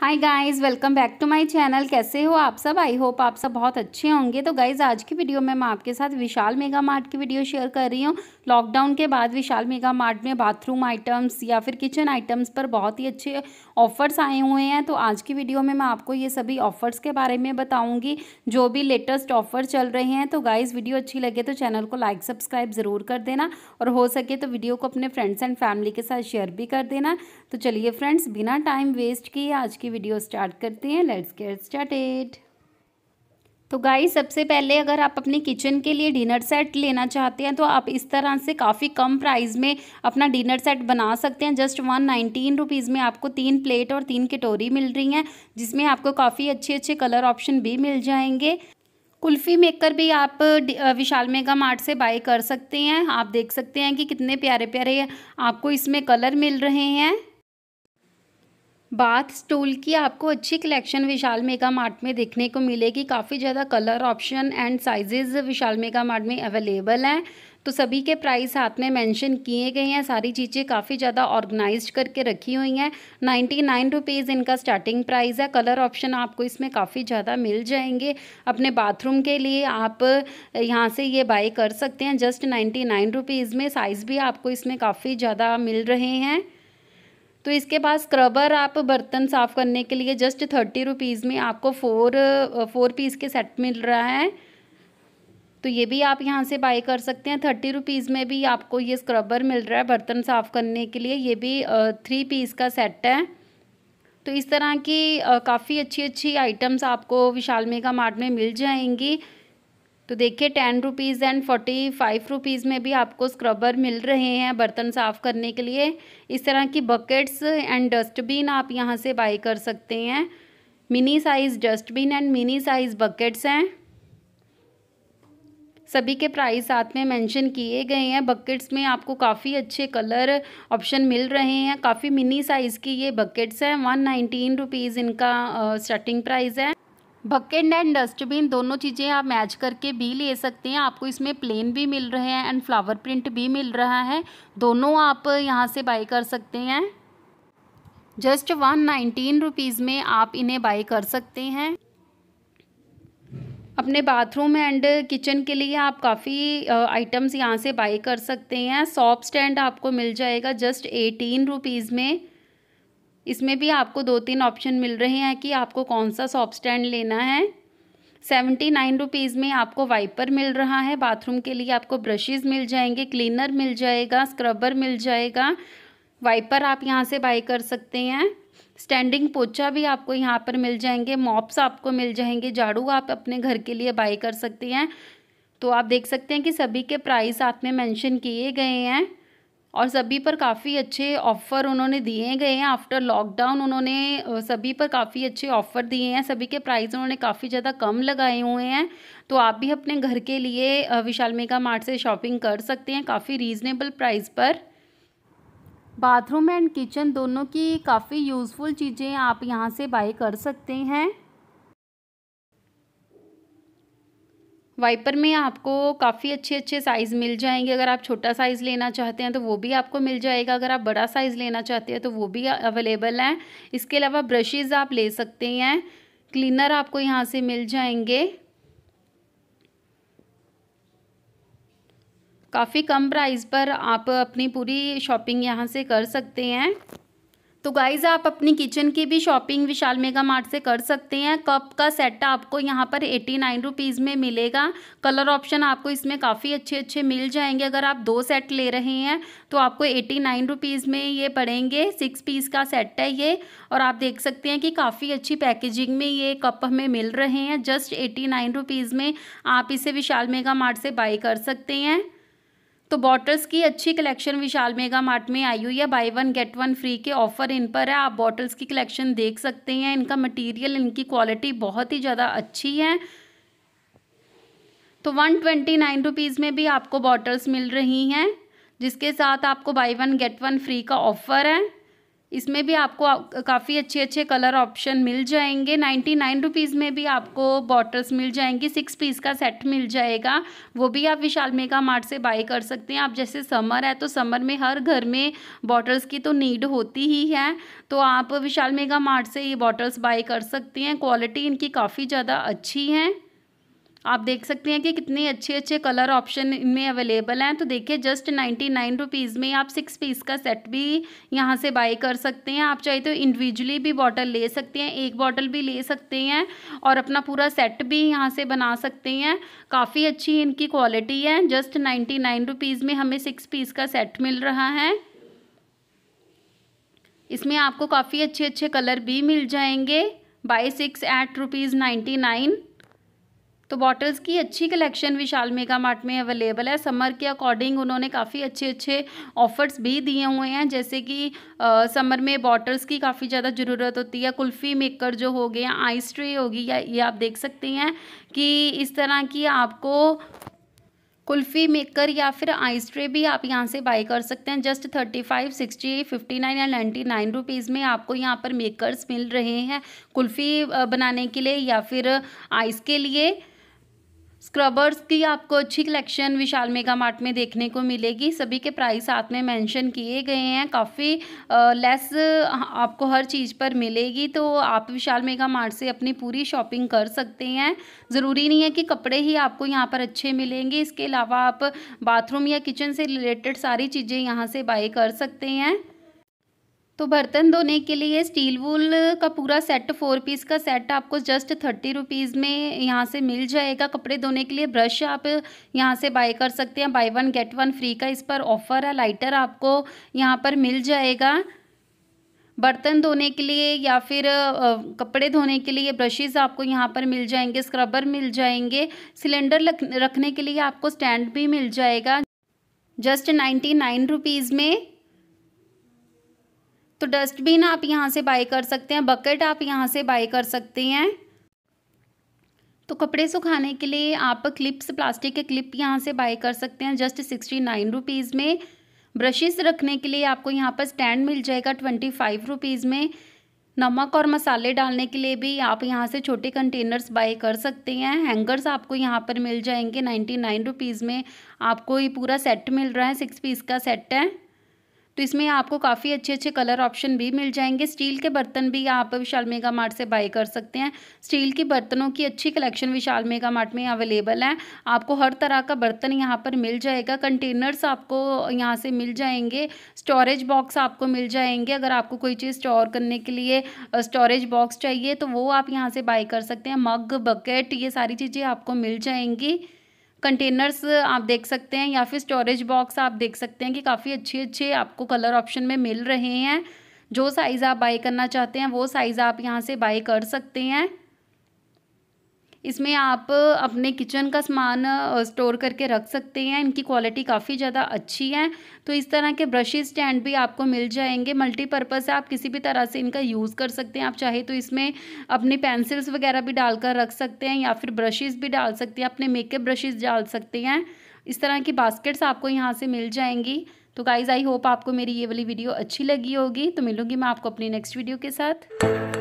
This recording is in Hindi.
hi guys welcome back to my channel कैसे हो आप सब आई होप आप सब बहुत अच्छे होंगे तो गाइस आज की वीडियो में मैं आपके साथ विशाल मेगा मार्ट की वीडियो शेयर कर रही हूँ लॉकडाउन के बाद विशाल मेगा मार्ट में बाथरूम आइटम्स या फिर किचन आइटम्स पर बहुत ही अच्छे ऑफ़र्स आए हुए हैं तो आज की वीडियो में मैं आपको ये सभी ऑफ़र्स के बारे में बताऊँगी जो भी लेटेस्ट ऑफ़र चल रहे हैं तो गाइज़ वीडियो अच्छी लगे तो चैनल को लाइक सब्सक्राइब ज़रूर कर देना और हो सके तो वीडियो को अपने फ्रेंड्स एंड फैमिली के साथ शेयर भी कर देना तो चलिए फ्रेंड्स बिना टाइम वेस्ट किए आज की वीडियो स्टार्ट करते हैं लेट्स गेट स्टार्टेड तो गाइस सबसे पहले अगर आप अपने किचन के लिए डिनर सेट लेना चाहते हैं तो आप इस तरह से काफ़ी कम प्राइस में अपना डिनर सेट बना सकते हैं जस्ट वन नाइनटीन रुपीज़ में आपको तीन प्लेट और तीन कटोरी मिल रही हैं जिसमें आपको काफ़ी अच्छे अच्छे कलर ऑप्शन भी मिल जाएंगे कुल्फ़ी मेकर भी आप विशाल मेगा मार्ट से बाई कर सकते हैं आप देख सकते हैं कि कितने प्यारे प्यारे आपको इसमें कलर मिल रहे हैं बाथ स्टूल की आपको अच्छी कलेक्शन विशाल मेगा मार्ट में देखने को मिलेगी काफ़ी ज़्यादा colour option and sizes Vishal mega mart में अवेलेबल हैं तो सभी के प्राइस हाथ में मेंशन किए गए हैं सारी चीज़ें काफ़ी ज़्यादा ऑर्गेनाइज्ड करके रखी हुई हैं नाइन्टी नाइन रुपीज़ इनका स्टार्टिंग प्राइस है कलर ऑप्शन आपको इसमें काफ़ी ज़्यादा मिल जाएंगे अपने बाथरूम के लिए आप यहाँ से ये बाई कर सकते हैं जस्ट नाइन्टी नाइन रुपीज़ में साइज़ भी आपको इसमें काफ़ी ज़्यादा मिल रहे हैं तो इसके बाद स्क्रबर आप बर्तन साफ़ करने के लिए जस्ट थर्टी रुपीज़ में आपको फोर फोर पीस के सेट मिल रहा है तो ये भी आप यहाँ से बाई कर सकते हैं थर्टी रुपीज़ में भी आपको ये स्क्रबर मिल रहा है बर्तन साफ़ करने के लिए ये भी थ्री पीस का सेट है तो इस तरह की काफ़ी अच्छी अच्छी आइटम्स आपको विशाल मेगा मार्ट में मिल जाएंगी तो देखिए ten rupees and forty five rupees में भी आपको स्क्रबर मिल रहे हैं बर्तन साफ़ करने के लिए इस तरह की बकेट्स एंड डस्टबिन आप यहाँ से बाई कर सकते हैं mini size dustbin and mini size buckets हैं सभी के प्राइस साथ में मेंशन किए गए हैं बकेट्स में आपको काफ़ी अच्छे कलर ऑप्शन मिल रहे हैं काफ़ी मिनी साइज़ की ये बकेट्स हैं वन नाइनटीन रुपीज़ इनका स्टार्टिंग प्राइस है बकेट एंड डस्टबिन दोनों चीज़ें आप मैच करके भी ले सकते हैं आपको इसमें प्लेन भी मिल रहे हैं एंड फ्लावर प्रिंट भी मिल रहा है दोनों आप यहाँ से बाई कर सकते हैं जस्ट वन नाइनटीन रुपीज़ में आप इन्हें बाई कर सकते हैं अपने बाथरूम एंड किचन के लिए आप काफ़ी आइटम्स यहाँ से बाई कर सकते हैं सॉप स्टैंड आपको मिल जाएगा जस्ट एटीन रुपीज़ में इसमें भी आपको दो तीन ऑप्शन मिल रहे हैं कि आपको कौन सा सॉप स्टैंड लेना है सेवेंटी नाइन रुपीज़ में आपको वाइपर मिल रहा है बाथरूम के लिए आपको ब्रशेज़ मिल जाएंगे क्लीनर मिल जाएगा स्क्रबर मिल जाएगा वाइपर आप यहाँ से बाई कर सकते हैं स्टैंडिंग पोचा भी आपको यहाँ पर मिल जाएंगे मॉप्स आपको मिल जाएंगे झाड़ू आप अपने घर के लिए बाई कर सकते हैं तो आप देख सकते हैं कि सभी के प्राइस आप में मेंशन किए गए हैं और सभी पर काफ़ी अच्छे ऑफ़र उन्होंने दिए गए हैं आफ्टर लॉकडाउन उन्होंने सभी पर काफ़ी अच्छे ऑफ़र दिए हैं सभी के प्राइस उन्होंने काफ़ी ज़्यादा कम लगाए हुए हैं तो आप भी अपने घर के लिए विशाल मेगा मार्ट से शॉपिंग कर सकते हैं काफ़ी रीज़नेबल प्राइस पर बाथरूम एंड किचन दोनों की काफ़ी यूज़फुल चीज़ें आप यहाँ से बाई कर सकते हैं वाइपर में आपको काफ़ी अच्छे अच्छे साइज़ मिल जाएंगे अगर आप छोटा साइज़ लेना चाहते हैं तो वो भी आपको मिल जाएगा अगर आप बड़ा साइज़ लेना चाहते हैं तो वो भी अवेलेबल हैं इसके अलावा ब्रशेज़ आप ले सकते हैं क्लीनर आपको यहाँ से मिल जाएंगे काफ़ी कम प्राइस पर आप अपनी पूरी शॉपिंग यहाँ से कर सकते हैं तो गाइज़ आप अपनी किचन की भी शॉपिंग विशाल मेगा मार्ट से कर सकते हैं कप का सेट आपको यहाँ पर एटी नाइन रुपीज़ में मिलेगा कलर ऑप्शन आपको इसमें काफ़ी अच्छे अच्छे मिल जाएंगे अगर आप दो सेट ले रहे हैं तो आपको एट्टी नाइन रुपीज़ में ये पड़ेंगे सिक्स पीस का सेट है ये और आप देख सकते हैं कि काफ़ी अच्छी पैकेजिंग में ये कप हमें मिल रहे हैं जस्ट एटी नाइन रुपीज़ में आप इसे विशाल मेगा मार्ट से बाई कर सकते हैं तो बॉटल्स की अच्छी कलेक्शन विशाल मेगा मार्ट में आई हुई है buy one get one free के ऑफर इन पर है आप बॉटल्स की कलेक्शन देख सकते हैं इनका मटेरियल इनकी क्वालिटी बहुत ही ज़्यादा अच्छी है तो वन ट्वेंटी नाइन रुपीज़ में भी आपको बॉटल्स मिल रही हैं जिसके साथ आपको buy one get one free का ऑफ़र है इसमें भी आपको काफ़ी अच्छे अच्छे कलर ऑप्शन मिल जाएंगे नाइन्टी नाइन रुपीज़ में भी आपको बॉटल्स मिल जाएंगी सिक्स पीस का सेट मिल जाएगा वो भी आप विशाल मेगा मार्ट से बाई कर सकते हैं आप जैसे समर है तो समर में हर घर में बॉटल्स की तो नीड होती ही है तो आप विशाल मेगा मार्ट से ये बॉटल्स बाई कर सकते हैं क्वालिटी इनकी काफ़ी ज़्यादा अच्छी है आप देख सकते हैं कि कितने अच्छे अच्छे कलर ऑप्शन इनमें अवेलेबल हैं तो देखिए जस्ट नाइन्टी नाइन रुपीज़ में आप सिक्स पीस का सेट भी यहाँ से बाई कर सकते हैं आप चाहे तो इंडिविजुअली भी बॉटल ले सकते हैं एक बॉटल भी ले सकते हैं और अपना पूरा सेट भी यहाँ से बना सकते हैं काफ़ी अच्छी इनकी क्वालिटी है जस्ट नाइन्टी नाइन रुपीज़ में हमें सिक्स पीस का सेट मिल रहा है इसमें आपको काफ़ी अच्छे अच्छे कलर भी मिल जाएंगे buy six eight rupees ninety nine तो बॉटल्स की अच्छी कलेक्शन विशाल मेगा मार्ट में अवेलेबल है समर के अकॉर्डिंग उन्होंने काफ़ी अच्छे अच्छे ऑफ़र्स भी दिए हुए हैं जैसे कि आ, समर में बॉटल्स की काफ़ी ज़्यादा ज़रूरत होती है कुल्फ़ी मेकर जो हो गए आइस ट्रे होगी या ये आप देख सकते हैं कि इस तरह की आपको कुल्फ़ी मेकर या फिर आइस ट्रे भी आप यहाँ से बाई कर सकते हैं just thirty five sixty fifty nine या नाइन्टी नाइन रुपीज़ में आपको यहाँ पर मेकर्स मिल रहे हैं कुल्फ़ी बनाने के लिए या फिर आइस के लिए स्क्रबर्स की आपको अच्छी कलेक्शन विशाल मेगा मार्ट में देखने को मिलेगी सभी के प्राइस साथ में मेंशन किए गए हैं काफ़ी लेस आपको हर चीज़ पर मिलेगी तो आप विशाल मेगा मार्ट से अपनी पूरी शॉपिंग कर सकते हैं ज़रूरी नहीं है कि कपड़े ही आपको यहाँ पर अच्छे मिलेंगे इसके अलावा आप बाथरूम या किचन से रिलेटेड सारी चीज़ें यहाँ से बाई कर सकते हैं तो बर्तन धोने के लिए स्टील वूल का पूरा सेट फोर पीस का सेट आपको जस्ट थर्टी रुपीज़ में यहाँ से मिल जाएगा कपड़े धोने के लिए ब्रश आप यहाँ से बाय कर सकते हैं buy one get one free का इस पर ऑफ़र है लाइटर आपको यहाँ पर मिल जाएगा बर्तन धोने के लिए या फिर कपड़े धोने के लिए ब्रशेज़ आपको यहाँ पर मिल जाएंगे स्क्रबर मिल जाएंगे सिलेंडर रखने के लिए आपको स्टैंड भी मिल जाएगा जस्ट नाइन्टी नाइन रुपीज़ में तो डस्टबिन आप यहाँ से बाय कर सकते हैं बकेट आप यहाँ से बाय कर सकते हैं तो कपड़े सुखाने के लिए आप क्लिप्स प्लास्टिक के क्लिप यहाँ से बाय कर सकते हैं जस्ट सिक्सटी नाइन रुपीज़ में ब्रशेस रखने के लिए आपको यहाँ पर स्टैंड मिल जाएगा ट्वेंटी फाइव रुपीज़ में नमक और मसाले डालने के लिए भी आप यहाँ से छोटे कंटेनर्स बाय कर सकते हैं हैंगर्स आपको यहाँ पर मिल जाएंगे नाइन्टी नाइन रुपीज़ में आपको ये पूरा सेट मिल रहा है सिक्स पीस का सेट है तो इसमें आपको काफ़ी अच्छे अच्छे कलर ऑप्शन भी मिल जाएंगे स्टील के बर्तन भी आप विशाल मेगा मार्ट से बाई कर सकते हैं स्टील के बर्तनों की अच्छी कलेक्शन विशाल मेगा मार्ट में अवेलेबल है आपको हर तरह का बर्तन यहाँ पर मिल जाएगा कंटेनर्स आपको यहाँ से मिल जाएंगे स्टोरेज बॉक्स आपको मिल जाएंगे अगर आपको कोई चीज़ स्टोर करने के लिए स्टोरेज बॉक्स चाहिए तो वो आप यहाँ से बाई कर सकते हैं मग बकेट ये सारी चीज़ें आपको मिल जाएंगी कंटेनर्स uh, आप देख सकते हैं या फिर स्टोरेज बॉक्स आप देख सकते हैं कि काफ़ी अच्छे अच्छे आपको कलर ऑप्शन में मिल रहे हैं जो साइज़ आप बाई करना चाहते हैं वो साइज़ आप यहाँ से बाई कर सकते हैं इसमें आप अपने किचन का सामान स्टोर करके रख सकते हैं इनकी क्वालिटी काफ़ी ज़्यादा अच्छी है तो इस तरह के ब्रशेज स्टैंड भी आपको मिल जाएंगे मल्टीपर्पज़ आप किसी भी तरह से इनका यूज़ कर सकते हैं आप चाहे तो इसमें अपनी पेंसिल्स वगैरह भी डालकर रख सकते हैं या फिर ब्रशेज़ भी डाल सकते हैं अपने मेकअप ब्रशेज़ डाल सकते हैं इस तरह की बास्केट्स आपको यहाँ से मिल जाएंगी तो गाइज़ आई होप आपको मेरी ये वाली वीडियो अच्छी लगी होगी तो मिलूंगी मैं आपको अपनी नेक्स्ट वीडियो के साथ